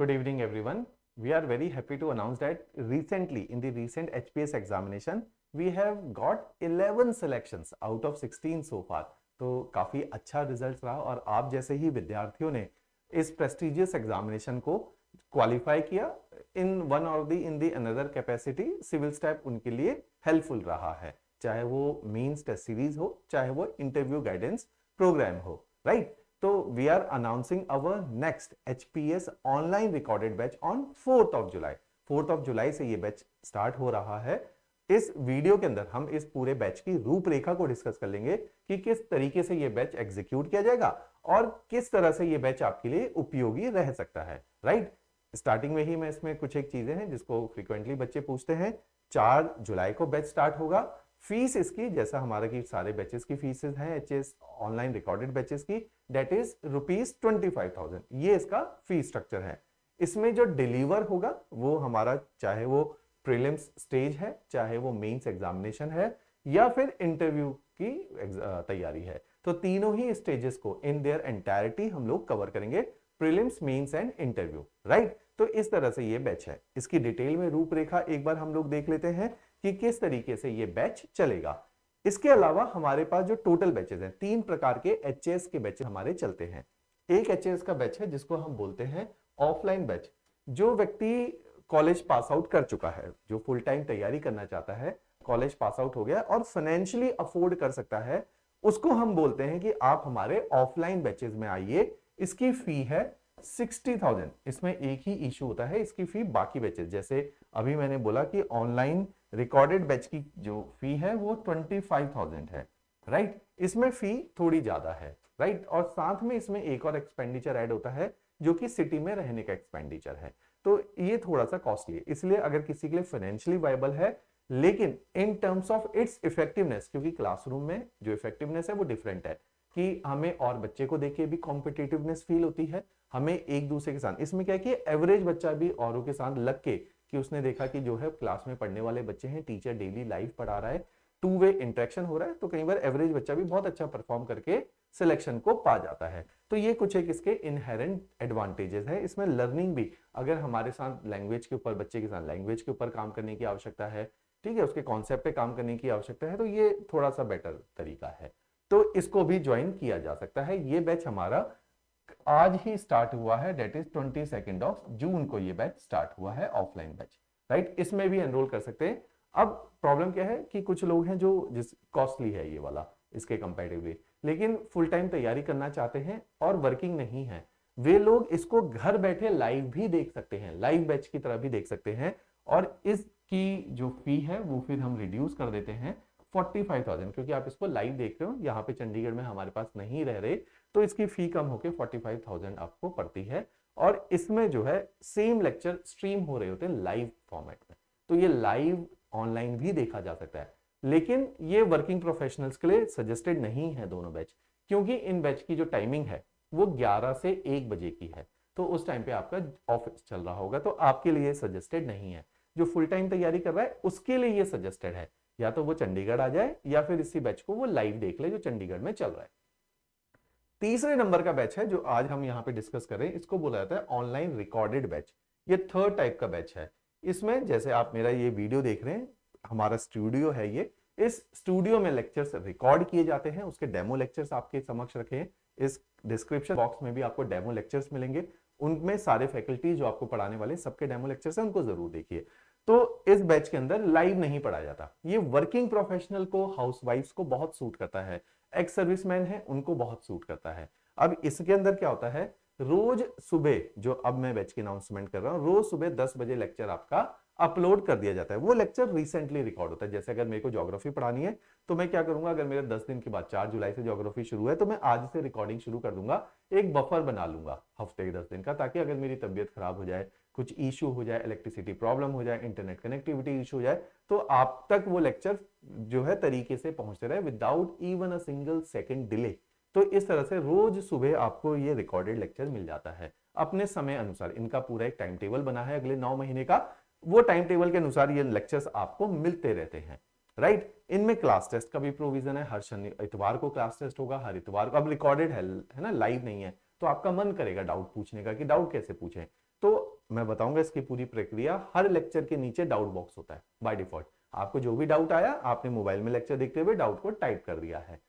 Good evening everyone. We are very happy to announce that recently in the recent HPS examination, we have got 11 selections out of 16 so far. तो काफ़ी अच्छा result रहा और आप जैसे ही विद्यार्थियों ने इस प्रेस्टिजियस एग्जामिनेशन को क्वालिफाई किया in one or the in the another capacity Civil Stap उनके लिए हेल्पफुल रहा है चाहे वो मेंस टेस्ट सीरीज हो चाहे वो इंटरव्यू गाइडेंस प्रोग्राम हो राइट तो we are announcing our next H online recorded batch on fourth of July fourth of July से ये बैच स्टार्ट हो रहा है इस वीडियो के अंदर हम इस पूरे बैच की रूपरेखा को डिस्कस कर लेंगे कि किस तरीके से ये बैच एग्जीक्यूट किया जाएगा और किस तरह से ये बैच आपके लिए उपयोगी रह सकता है राइट स्टार्टिंग में ही मैं इसमें कुछ एक चीजें हैं जिसको फ्रीक्वेंटली बच्चे पूछते हैं चार जुलाई को बैच स्टार्ट होगा फीस इसकी जैसा हमारा की सारे बैचेस की फीस है एच ऑनलाइन रिकॉर्डेड बैचेस की date is rupees twenty five thousand ये इसका फीस स्ट्रक्चर है इसमें जो डिलीवर होगा वो हमारा चाहे वो प्रीलिम्स स्टेज है चाहे वो मेंस एग्जामिनेशन है या फिर इंटरव्यू की तैयारी है तो तीनों ही स्टेजेस को इन देयर एंटायरिटी हम लोग कवर करेंगे prelims mains and interview right तो इस तरह से ये बैच है इसकी डिटेल में रूपरेखा एक बार हम लोग देख लेते हैं कि किस तरीके से ये बैच चलेगा इसके अलावा हमारे पास जो टोटल बैचेस हैं तीन प्रकार के एच के बैचेज हमारे चलते हैं एक एच का बैच है जिसको हम बोलते हैं ऑफलाइन बैच जो व्यक्ति कॉलेज पास आउट कर चुका है जो फुल टाइम तैयारी करना चाहता है कॉलेज पास आउट हो गया और फाइनेंशियली अफोर्ड कर सकता है उसको हम बोलते हैं कि आप हमारे ऑफलाइन बैचेज में आइए इसकी फी है सिक्सटी थाउजेंड इसमें एक ही इश्यू होता है इसकी फी बाकी बैचेज जैसे अभी मैंने बोला कि ऑनलाइन रिकॉर्डेड बैच की जो फी है वो ट्वेंटी फाइव थाउजेंड है राइट इसमें फी थोड़ी ज्यादा है राइट और साथ में इसमें एक और एक्सपेंडिचर ऐड होता है जो कि सिटी में रहने का एक्सपेंडिचर है तो ये थोड़ा सा कॉस्टली है इसलिए अगर किसी के लिए फाइनेंशियली वाइबल है लेकिन in terms of its effectiveness क्योंकि क्लासरूम में जो इफेक्टिवनेस है वो डिफरेंट है कि हमें और बच्चे को देख के भी कॉम्पिटेटिवनेस फील होती है हमें एक दूसरे के साथ इसमें क्या है कि एवरेज बच्चा भी औरों के साथ लग के कि उसने देखा कि जो है क्लास में पढ़ने वाले बच्चे हैं टीचर डेली लाइव पढ़ा रहा है टू वे इंट्रैक्शन हो रहा है तो कई बार एवरेज बच्चा भी बहुत अच्छा परफॉर्म करके सिलेक्शन को पा जाता है तो ये कुछ एक इसके इनहेरेंट एडवांटेजेस है इसमें लर्निंग भी अगर हमारे साथ लैंग्वेज के ऊपर बच्चे के साथ लैंग्वेज के ऊपर काम करने की आवश्यकता है ठीक है उसके कॉन्सेप्ट पे काम करने की आवश्यकता है तो ये थोड़ा सा बेटर तरीका है तो इसको भी ज्वाइन किया जा सकता है ये बैच हमारा आज ही स्टार्ट हुआ है date is twenty second of June को ये बैच स्टार्ट हुआ है ऑफलाइन बैच राइट इसमें भी एनरोल कर सकते हैं अब प्रॉब्लम क्या है कि कुछ लोग हैं जो जिस कॉस्टली है ये वाला इसके कंपेरेटिवली लेकिन फुल टाइम तैयारी करना चाहते हैं और वर्किंग नहीं है वे लोग इसको घर बैठे लाइव भी देख सकते हैं लाइव बैच की तरह भी देख सकते हैं और इसकी जो फी है वो फिर हम रिड्यूस कर देते हैं फोर्टी फाइव थाउजेंड क्योंकि आप इसको लाइव देख रहे हो यहाँ पे चंडीगढ़ में हमारे पास नहीं रह रहे तो इसकी फी कम होकर फोर्टी फाइव थाउजेंड आपको पड़ती है और इसमें जो है सेम लेक्चर स्ट्रीम हो रहे होते हैं लाइव फॉर्मेट में तो ये लाइव ऑनलाइन भी देखा जा सकता है लेकिन ये वर्किंग प्रोफेशनल्स के लिए सजेस्टेड नहीं है दोनों बैच क्योंकि इन बैच की जो टाइमिंग है वो 11 से 1 बजे की है तो उस टाइम पे आपका ऑफिस चल रहा होगा तो आपके लिए सजेस्टेड नहीं है जो फुल टाइम तैयारी कर रहा है उसके लिए ये सजेस्टेड है या तो वो चंडीगढ़ आ जाए या फिर इसी बैच को वो लाइव देख ले जो चंडीगढ़ में चल रहा है तीसरे नंबर का बैच है जो आज हम यहाँ पे डिस्कस कर रहे हैं इसको बोला जाता है ऑनलाइन रिकॉर्डेड बैच ये थर्ड टाइप का बैच है इसमें जैसे आप मेरा ये वीडियो देख रहे हैं हमारा स्टूडियो है ये इस स्टूडियो में लेक्चर्स रिकॉर्ड किए जाते हैं उसके डेमो लेक्चर्स आपके समक्ष रखे हैं इस डिस्क्रिप्शन बॉक्स में भी आपको डेमो लेक्चर्स मिलेंगे उनमें सारे फैकल्टी जो आपको पढ़ाने वाले सबके डेमो लेक्चर्स हैं उनको जरूर देखिए तो इस बैच के अंदर लाइव नहीं पढ़ाया जाता ये वर्किंग प्रोफेशनल को हाउसवाइफ्स को बहुत सूट करता है एक्स सर्विसमैन है उनको बहुत सूट करता है अब इसके अंदर क्या होता है रोज सुबह जो अब मैं बैच की अनाउंसमेंट कर रहा हूँ रोज सुबह दस बजे लेक्चर आपका अपलोड कर दिया जाता है वो लेक्चर रिसेंटली रिकॉर्ड होता है जैसे अगर मेरे को ज्योग्राफी पढ़ानी है तो मैं क्या करूंगा अगर मेरे दस दिन के बाद चार जुलाई से जोग्राफी शुरू है तो मैं आज से रिकॉर्डिंग शुरू कर दूंगा एक बफर बना लूंगा हफ्ते के दस दिन का ताकि अगर मेरी तबियत खराब हो जाए कुछ इशू हो जाए इलेक्ट्रिसिटी प्रॉब्लम हो जाए इंटरनेट कनेक्टिविटी इशू हो जाए तो आप तक वो लेक्चर जो है तरीके से पहुंचते रहे without even a single second delay तो इस तरह से रोज सुबह आपको ये रिकॉर्डेड लेक्चर मिल जाता है अपने समय अनुसार इनका पूरा एक टाइम टेबल बना है अगले नौ महीने का वो टाइम टेबल के अनुसार ये लेक्चर्स आपको मिलते रहते हैं राइट इनमें क्लास टेस्ट का भी प्रोविजन है हर शनि इतवार को क्लास टेस्ट होगा हर इतवार को अब रिकॉर्डेड है है ना लाइव नहीं है तो आपका मन करेगा डाउट पूछने का कि डाउट कैसे पूछें तो मैं बताऊंगा इसकी पूरी प्रक्रिया हर लेक्चर के नीचे डाउट बॉक्स होता है बाय डिफॉल्ट आपको जो भी डाउट आया आपने मोबाइल में लेक्चर देखते हुए डाउट को टाइप कर दिया है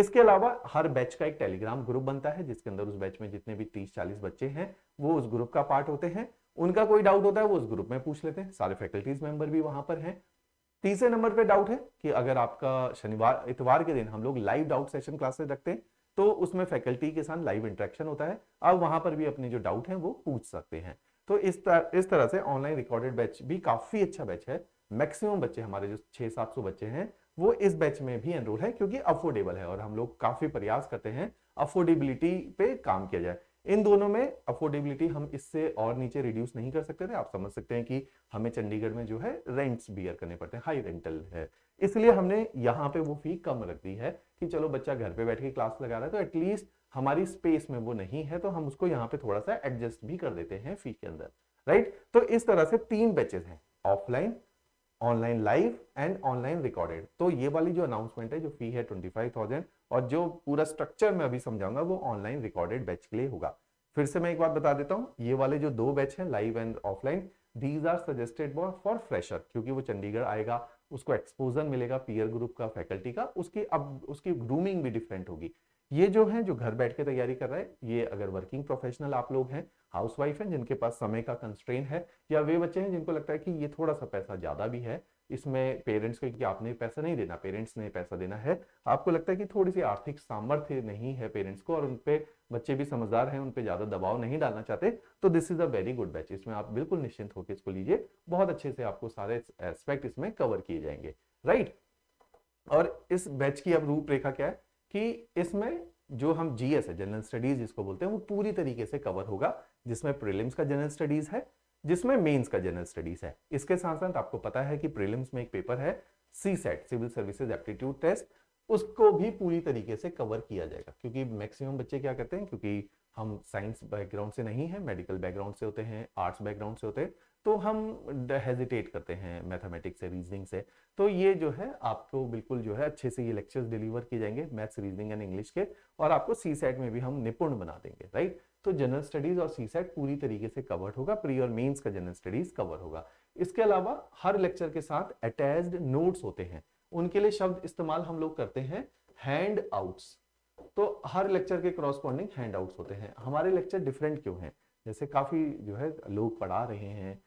इसके अलावा हर बैच का एक टेलीग्राम ग्रुप बनता है जिसके अंदर उस बैच में जितने भी तीस चालीस बच्चे हैं वो उस ग्रुप का पार्ट होते हैं उनका कोई डाउट होता है वो उस ग्रुप में पूछ लेते हैं सारे फैकल्टीज मेंबर भी वहां पर हैं तीसरे नंबर पे डाउट है कि अगर आपका शनिवार इतवार के दिन हम लोग लाइव डाउट सेशन क्लासेस रखते हैं तो उसमें फैकल्टी के साथ लाइव इंटरेक्शन होता है आप वहां पर भी अपने जो डाउट हैं वो पूछ सकते हैं तो इस तरह इस तरह से ऑनलाइन रिकॉर्डेड बैच भी काफी अच्छा बैच है मैक्सिमम बच्चे हमारे जो छह सात सौ बच्चे हैं वो इस बैच में भी एनरोल है क्योंकि अफोर्डेबल है और हम लोग काफी प्रयास करते हैं अफोर्डेबिलिटी पे काम किया जाए इन दोनों में अफोर्डेबिलिटी हम इससे और नीचे रिड्यूस नहीं कर सकते थे आप समझ सकते हैं कि हमें चंडीगढ़ में जो है रेंट्स बियर करने पड़ते हैं हाई रेंटल है इसलिए हमने यहाँ पे वो फी कम रख दी है कि चलो बच्चा घर पे बैठ के क्लास लगा रहा है तो एटलीस्ट हमारी स्पेस में वो नहीं है तो हम उसको यहाँ पे थोड़ा सा एडजस्ट भी कर देते हैं फी के अंदर राइट तो इस तरह से तीन बैचेस हैं offline online live and online recorded तो ये वाली जो अनाउंसमेंट है जो फी है ट्वेंटी फाइव थाउजेंड और जो पूरा स्ट्रक्चर में अभी समझाऊंगा वो ऑनलाइन रिकॉर्डेड बैच के लिए होगा फिर से मैं एक बात बता देता हूँ ये वाले जो दो बैच है live and offline these are suggested for fresher क्योंकि वो चंडीगढ़ आएगा उसको एक्सपोजर मिलेगा पीयर ग्रुप का फैकल्टी का उसकी अब उसकी ग्रूमिंग भी डिफरेंट होगी ये जो है जो घर बैठ के तैयारी कर रहा है ये अगर वर्किंग प्रोफेशनल आप लोग हैं हाउसवाइफ हैं जिनके पास समय का कंस्ट्रेन है या वे बच्चे हैं जिनको लगता है कि ये थोड़ा सा पैसा ज़्यादा भी है इसमें पेरेंट्स को क्योंकि आपने पैसा नहीं देना पेरेंट्स ने पैसा देना है आपको लगता है कि थोड़ी सी आर्थिक सामर्थ्य नहीं है पेरेंट्स को और उनपे बच्चे भी समझदार हैं उन ज़्यादा दबाव नहीं डालना चाहते तो this is a very good batch इसमें आप बिल्कुल निश्चिंत होकर इसको लीजिए बहुत अच्छे से आपको सारे एस्पेक्ट इसमें कवर किए जाएंगे राइट और इस बैच की अब रूपरेखा क्या है कि इसमें जो हम जीएस है जनरल स्टडीज जिसको बोलते हैं वो पूरी तरीके से कवर होगा जिसमें प्रीलिम्स का जनरल स्टडीज है जिसमें मेंस का जनरल स्टडीज है इसके साथ साथ आपको पता है कि प्रीलिम्स में एक पेपर है C SAT civil services aptitude test उसको भी पूरी तरीके से कवर किया जाएगा क्योंकि मैक्सिमम बच्चे क्या करते हैं क्योंकि हम साइंस बैकग्राउंड से नहीं है मेडिकल बैकग्राउंड से होते हैं आर्ट्स बैकग्राउंड से होते हैं तो हम हेजिटेट करते हैं मैथमेटिक्स से रीजनिंग से तो ये जो है आपको बिल्कुल जो है अच्छे से ये लेक्चर्स डिलीवर किए जाएंगे मैथ्स रीजनिंग एंड इंग्लिश के और आपको सी सेट में भी हम निपुण बना देंगे राइट तो जनरल स्टडीज और सी सेट पूरी तरीके से कवर्ड होगा प्री और मेंस का जनरल स्टडीज कवर होगा इसके अलावा हर लेक्चर के साथ अटैच्ड नोट्स होते हैं उनके लिए शब्द इस्तेमाल हम लोग करते हैं हैंड आउट्स तो हर लेक्चर के क्रॉसपॉन्डिंग हैंड आउट्स होते हैं हमारे लेक्चर डिफरेंट क्यों हैं जैसे काफ़ी जो है लोग पढ़ा रहे हैं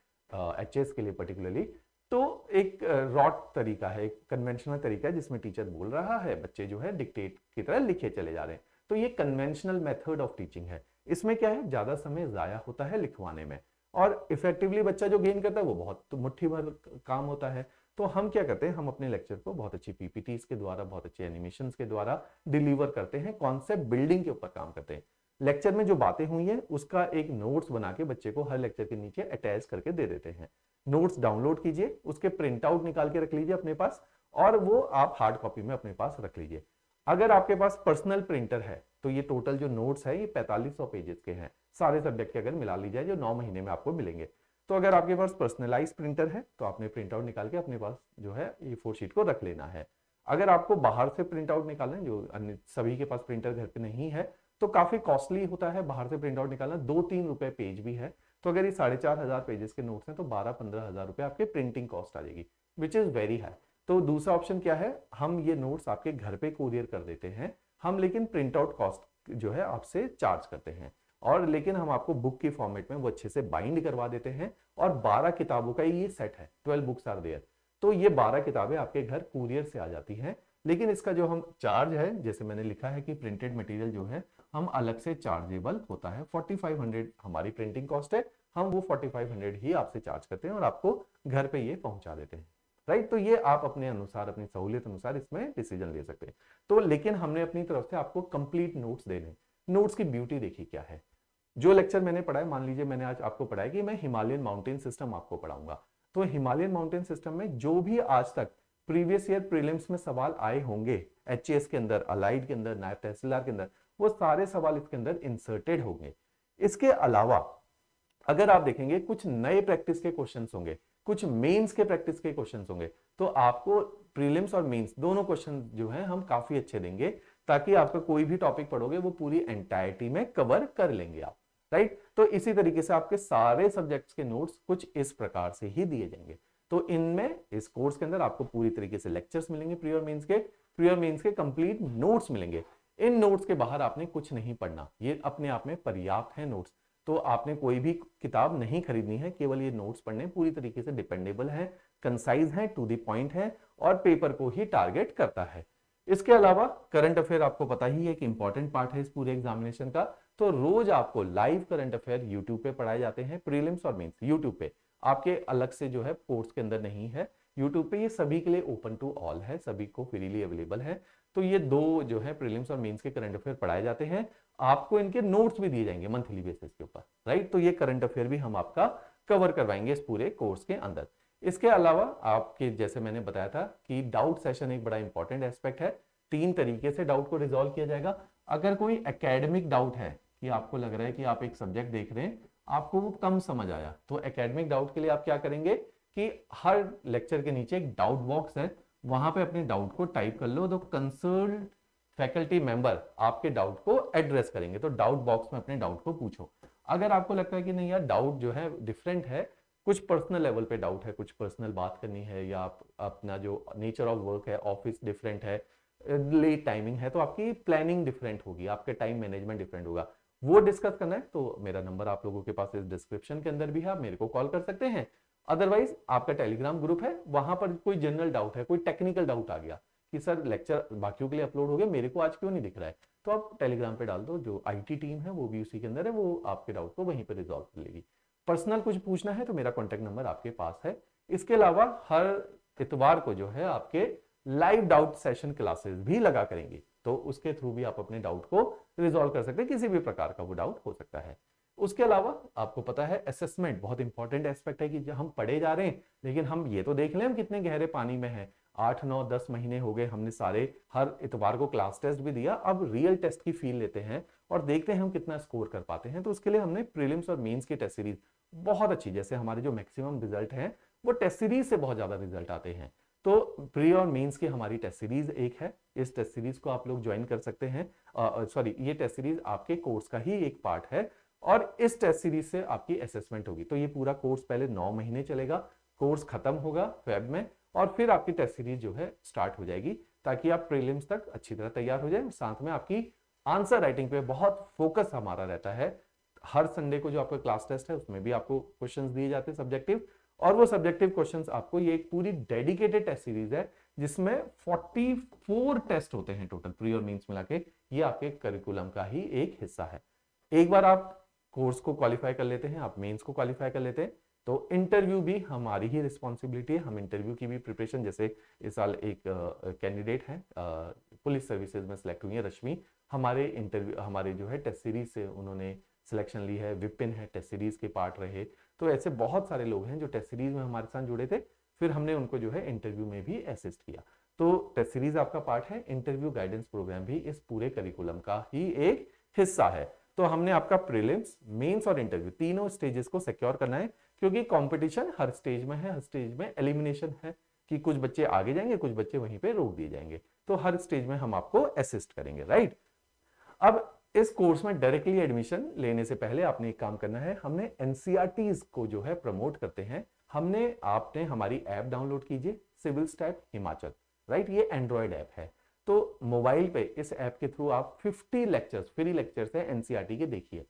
एच एस के लिए पर्टिकुलरली तो एक रॉट तरीका है एक कन्वेंशनल तरीका है जिसमें टीचर बोल रहा है बच्चे जो है डिक्टेट की तरह लिखे चले जा रहे हैं तो ये कन्वेंशनल मेथड ऑफ टीचिंग है इसमें क्या है ज्यादा समय जाया होता है लिखवाने में और इफेक्टिवली बच्चा जो गेन करता है वो बहुत तो मुट्ठी भर काम होता है तो हम क्या करते हैं हम अपने लेक्चर को बहुत अच्छी पीपीटी के द्वारा बहुत अच्छे एनिमेशन के द्वारा डिलीवर करते हैं कॉन्सेप्ट बिल्डिंग के ऊपर काम करते हैं लेक्चर में जो बातें हुई हैं उसका एक नोट्स बना के बच्चे को हर लेक्चर के नीचे अटैच करके दे देते हैं नोट्स डाउनलोड कीजिए उसके प्रिंट आउट निकाल के रख लीजिए अपने पास और वो आप हार्ड कॉपी में अपने पास रख लीजिए अगर आपके पास पर्सनल प्रिंटर है तो ये टोटल जो नोट्स है ये पैंतालीस सौ पेजेस के हैं सारे सब्जेक्ट के अगर मिला ली जाए जो नौ महीने में आपको मिलेंगे तो अगर आपके पास पर्सनलाइज प्रिंटर है तो आपने प्रिंट आउट निकाल के अपने पास जो है ये फोर शीट को रख लेना है अगर आपको बाहर से प्रिंट आउट निकालना है जो अन्य सभी के पास प्रिंटर घर पे नहीं है तो काफी कॉस्टली होता है बाहर से प्रिंट आउट निकालना दो तीन रुपए पेज भी है तो अगर ये साढ़े चार हजार पेजेस के नोट्स हैं तो बारह पंद्रह हजार रुपए आपके प्रिंटिंग कॉस्ट आ जाएगी विच इज वेरी हाई तो दूसरा ऑप्शन क्या है हम ये नोट्स आपके घर पे कुरियर कर देते हैं हम लेकिन प्रिंट आउट कॉस्ट जो है आपसे चार्ज करते हैं और लेकिन हम आपको बुक के फॉर्मेट में वो अच्छे से बाइंड करवा देते हैं और 12 किताबों का ये सेट है 12 बुक्स आर देयर तो ये 12 किताबें आपके घर कुरियर से आ जाती हैं लेकिन इसका जो हम चार्ज है जैसे मैंने लिखा है कि प्रिंटेड मटेरियल जो है हम अलग से चार्जेबल होता है 4500 हमारी प्रिंटिंग कॉस्ट है हम वो 4500 ही आपसे चार्ज करते हैं और आपको घर पे ये पहुंचा देते हैं राइट तो ये आप अपने अनुसार अपनी सहूलियत अनुसार इसमें डिसीजन ले सकते हैं तो लेकिन हमने अपनी तरफ से आपको कंप्लीट नोट्स देने नोट्स की ब्यूटी देखी क्या है जो लेक्चर मैंने पढ़ा है मान लीजिए मैंने आज आपको पढ़ाया कि मैं हिमालयन माउंटेन सिस्टम आपको पढ़ाऊंगा तो हिमालयन माउंटेन सिस्टम में जो भी आज तक प्रीवियस ईयर प्रीलिम्स में सवाल आए होंगे एच के अंदर अलाइड के अंदर नायब तहसीलदार के अंदर वो सारे सवाल इसके अंदर इंसर्टेड होंगे इसके अलावा अगर आप देखेंगे कुछ नए प्रैक्टिस के क्वेश्चन होंगे कुछ मेंस के प्रैक्टिस के क्वेश्चंस होंगे तो आपको प्रीलिम्स और मेंस दोनों क्वेश्चन जो है हम काफी अच्छे देंगे ताकि आपका कोई भी टॉपिक पढ़ोगे वो पूरी एंटायरिटी में कवर कर लेंगे आप राइट तो इसी तरीके से आपके सारे सब्जेक्ट्स के नोट्स कुछ इस प्रकार से ही दिए जाएंगे तो इनमें इस कोर्स के अंदर आपको पूरी तरीके से लेक्चर्स मिलेंगे प्रियर मेंस के प्रियर मेंस के कंप्लीट नोट्स मिलेंगे इन नोट्स के बाहर आपने कुछ नहीं पढ़ना ये अपने आप में पर्याप्त है नोट्स तो आपने कोई भी किताब नहीं खरीदनी है केवल ये नोट्स पढ़ने पूरी तरीके से डिपेंडेबल है कंसाइज है टू दी पॉइंट है और पेपर को ही टारगेट करता है इसके अलावा करंट अफेयर आपको पता ही है कि इंपॉर्टेंट पार्ट है इस पूरे एग्जामिनेशन का तो रोज आपको लाइव करंट अफेयर यूट्यूब पे पढ़ाए जाते हैं प्रीलिम्स और मेन्स यूट्यूब पे आपके अलग से जो है कोर्स के अंदर नहीं है यूट्यूब पे ये सभी के लिए ओपन टू ऑल है सभी को फ्रीली अवेलेबल है तो ये दो जो है प्रीलिम्स और मेंस के करंट अफेयर पढ़ाए जाते हैं आपको इनके नोट्स भी दिए जाएंगे मंथली बेसिस के ऊपर राइट तो ये करंट अफेयर भी हम आपका कवर करवाएंगे इस पूरे कोर्स के अंदर इसके अलावा आपके जैसे मैंने बताया था कि डाउट सेशन एक बड़ा इंपॉर्टेंट एस्पेक्ट है तीन तरीके से डाउट को रिजोल्व किया जाएगा अगर कोई एकेडमिक डाउट है कि आपको लग रहा है कि आप एक सब्जेक्ट देख रहे हैं आपको वो कम समझ आया तो एकेडमिक डाउट के लिए आप क्या करेंगे कि हर लेक्चर के नीचे एक डाउट बॉक्स है वहां पे अपने डाउट को टाइप कर लो तो कंसर्न फैकल्टी मेंबर आपके डाउट को एड्रेस करेंगे तो डाउट बॉक्स में अपने डाउट को पूछो अगर आपको लगता है कि नहीं यार डाउट जो है डिफरेंट है कुछ पर्सनल लेवल पे डाउट है कुछ पर्सनल बात करनी है या आप अपना जो नेचर ऑफ वर्क है ऑफिस डिफरेंट है लेट टाइमिंग है तो आपकी प्लानिंग डिफरेंट होगी आपके टाइम मैनेजमेंट डिफरेंट होगा वो डिस्कस करना है तो मेरा नंबर आप लोगों के पास इस डिस्क्रिप्शन के अंदर भी है आप मेरे को कॉल कर सकते हैं अदरवाइज आपका टेलीग्राम ग्रुप है वहां पर कोई जनरल डाउट है कोई टेक्निकल डाउट आ गया कि सर लेक्चर बाकियों के लिए अपलोड हो गया मेरे को आज क्यों नहीं दिख रहा है तो आप टेलीग्राम पे डाल दो जो आईटी टीम है वो भी उसी के अंदर है वो आपके डाउट को वहीं पर रिजॉल्व कर लेगी पर्सनल कुछ पूछना है तो मेरा कॉन्टेक्ट नंबर आपके पास है इसके अलावा हर इतवार को जो है आपके लाइव डाउट सेशन क्लासेस भी लगा करेंगे तो उसके थ्रू भी आप अपने डाउट को रिजोल्व कर सकते हैं किसी भी प्रकार का वो डाउट हो सकता है उसके अलावा आपको पता है असेसमेंट बहुत इंपॉर्टेंट एस्पेक्ट है कि हम पढ़े जा रहे हैं लेकिन हम ये तो देख लें हम कितने गहरे पानी में हैं आठ नौ दस महीने हो गए हमने सारे हर इतवार को क्लास टेस्ट भी दिया अब रियल टेस्ट की फील लेते हैं और देखते हैं हम कितना स्कोर कर पाते हैं तो उसके लिए हमने प्रीलिम्स और मेंस की टेस्ट सीरीज बहुत अच्छी जैसे हमारे जो मैक्सिमम रिजल्ट हैं वो टेस्ट सीरीज से बहुत ज़्यादा रिजल्ट आते हैं तो प्री और मेन्स की हमारी टेस्ट सीरीज एक है इस टेस्ट सीरीज को आप लोग ज्वाइन कर सकते हैं सॉरी ये टेस्ट सीरीज आपके कोर्स का ही एक पार्ट है और इस टेस्ट सीरीज से आपकी असेसमेंट होगी तो ये पूरा कोर्स पहले नौ महीने चलेगा कोर्स खत्म होगा फेब में और फिर आपकी टेस्ट सीरीज जो है स्टार्ट हो जाएगी ताकि आप प्रीलिम्स तक अच्छी तरह तैयार हो जाए साथ में आपकी आंसर राइटिंग पे बहुत फोकस हमारा रहता है हर संडे को जो आपका क्लास टेस्ट है उसमें भी आपको क्वेश्चन दिए जाते हैं सब्जेक्टिव और वो सब्जेक्टिव क्वेश्चंस आपको ये एक पूरी डेडिकेटेड टेस्ट सीरीज है जिसमें 44 टेस्ट होते हैं टोटल प्री और मीन्स मिला के ये आपके करिकुलम का ही एक हिस्सा है एक बार आप कोर्स को क्वालिफाई कर लेते हैं आप मेंस को क्वालिफाई कर लेते हैं तो इंटरव्यू भी हमारी ही रिस्पॉन्सिबिलिटी है हम इंटरव्यू की भी प्रिपरेशन जैसे इस साल एक कैंडिडेट है पुलिस सर्विसेज में सिलेक्ट हुई है रश्मि हमारे इंटरव्यू हमारे जो है टेस्ट सीरीज से उन्होंने सिलेक्शन ली है विपिन है टेस्ट सीरीज के पार्ट रहे तो ऐसे बहुत सारे लोग हैं जो टेस्ट सीरीज में हमारे साथ जुड़े थे फिर हमने उनको जो है इंटरव्यू में भी असिस्ट किया तो टेस्ट सीरीज आपका पार्ट है इंटरव्यू गाइडेंस प्रोग्राम भी इस पूरे करिकुलम का ही एक हिस्सा है तो हमने आपका प्रीलिम्स मेंस और इंटरव्यू तीनों स्टेजेस को सिक्योर करना है क्योंकि कंपटीशन हर स्टेज में है हर स्टेज में एलिमिनेशन है कि कुछ बच्चे आगे जाएंगे कुछ बच्चे वहीं पे रोक दिए जाएंगे तो हर स्टेज में हम आपको असिस्ट करेंगे राइट अब इस कोर्स में डायरेक्टली एडमिशन लेने से पहले आपने एक काम करना है हमने एनसीआरटीज e को जो है प्रमोट करते हैं हमने आपने हमारी ऐप डाउनलोड कीजिए सिविल स्टैप हिमाचल राइट ये एंड्रॉयड ऐप है तो मोबाइल पे इस ऐप के थ्रू आप 50 लेक्चर्स फ्री लेक्चर्स हैं एनसीईआरटी e के देखिए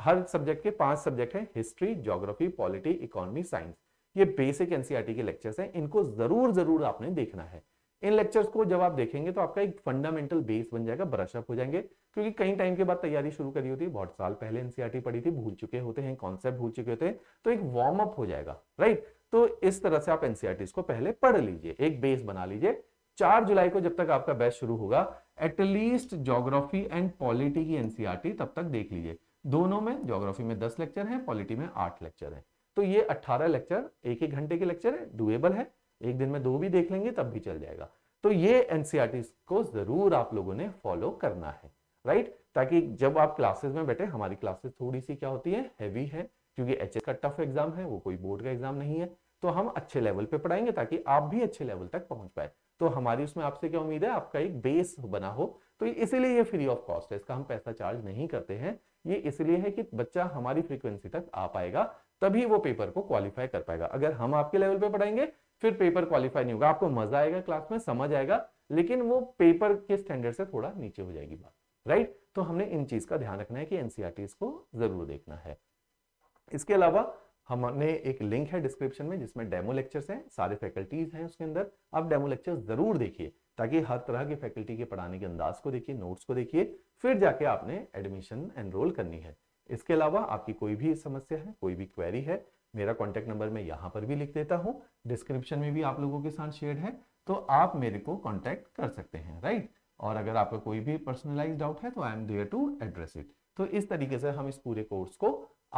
हर सब्जेक्ट के पांच सब्जेक्ट हैं history geography polity economy science ये बेसिक एनसीईआरटी e के लेक्चर्स हैं इनको जरूर जरूर आपने देखना है इन लेक्चर्स को जब आप देखेंगे तो आपका एक फंडामेंटल बेस बन जाएगा ब्रशअप हो जाएंगे क्योंकि कई टाइम के बाद तैयारी शुरू करी होती है बहुत साल पहले एनसीआरटी e पढ़ी थी भूल चुके होते हैं कॉन्सेप्ट भूल चुके होते हैं तो एक वार्म अप हो जाएगा राइट तो इस तरह से आप एनसीआरटी को पहले पढ़ लीजिए एक बेस बना लीजिए चार जुलाई को जब तक आपका बैच शुरू होगा एटलीस्ट जोग्राफी एंड पॉलिटी की एनसीआरटी e तब तक देख लीजिए दोनों में जोग्राफी में दस लेक्चर हैं पॉलिटी में आठ लेक्चर हैं तो ये अट्ठारह लेक्चर एक एक घंटे के लेक्चर है डुएबल है एक दिन में दो भी देख लेंगे तब भी चल जाएगा तो ये एनसीआरटी e को जरूर आप लोगों ने फॉलो करना है राइट ताकि जब आप क्लासेस में बैठे हमारी क्लासेस थोड़ी सी क्या होती है हैवी है क्योंकि एच का टफ एग्जाम है वो कोई बोर्ड का एग्जाम नहीं है तो हम अच्छे लेवल पे पढ़ाएंगे ताकि आप भी अच्छे लेवल तक पहुंच पाए तो हमारी उसमें आपसे क्या उम्मीद है आपका एक बेस बना हो तो इसीलिए ये फ्री ऑफ कॉस्ट है इसका हम पैसा चार्ज नहीं करते हैं ये इसलिए है कि बच्चा हमारी फ्रीक्वेंसी तक आ पाएगा तभी वो पेपर को क्वालिफाई कर पाएगा अगर हम आपके लेवल पे पढ़ाएंगे फिर पेपर क्वालिफाई नहीं होगा आपको मजा आएगा क्लास में समझ आएगा लेकिन वो पेपर के स्टैंडर्ड से थोड़ा नीचे हो जाएगी बात राइट तो हमने इन चीज का ध्यान रखना है कि एनसीआरटी e को जरूर देखना है इसके अलावा हमने एक लिंक है डिस्क्रिप्शन में जिसमें डेमो लेक्चर्स हैं सारे फैकल्टीज हैं उसके अंदर आप डेमो लेक्चर्स जरूर देखिए ताकि हर तरह की फैकल्टी के पढ़ाने के अंदाज को देखिए नोट्स को देखिए फिर जाके आपने एडमिशन एनरोल करनी है इसके अलावा आपकी कोई भी समस्या है कोई भी क्वेरी है मेरा कॉन्टैक्ट नंबर मैं यहाँ पर भी लिख देता हूँ डिस्क्रिप्शन में भी आप लोगों के साथ शेयर है तो आप मेरे को कॉन्टैक्ट कर सकते हैं राइट और अगर आपका कोई भी पर्सनलाइज डाउट है तो I am there to address it तो इस तरीके से हम इस पूरे कोर्स को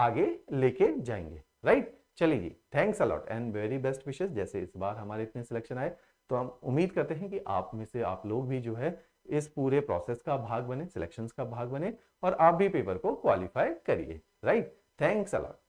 आगे लेके जाएंगे राइट चलिए जी thanks a lot and very best विशेष जैसे इस बार हमारे इतने सिलेक्शन आए तो हम उम्मीद करते हैं कि आप में से आप लोग भी जो है इस पूरे प्रोसेस का भाग बने सिलेक्शंस का भाग बने और आप भी पेपर को क्वालिफाई करिए राइट थैंक्स अलॉट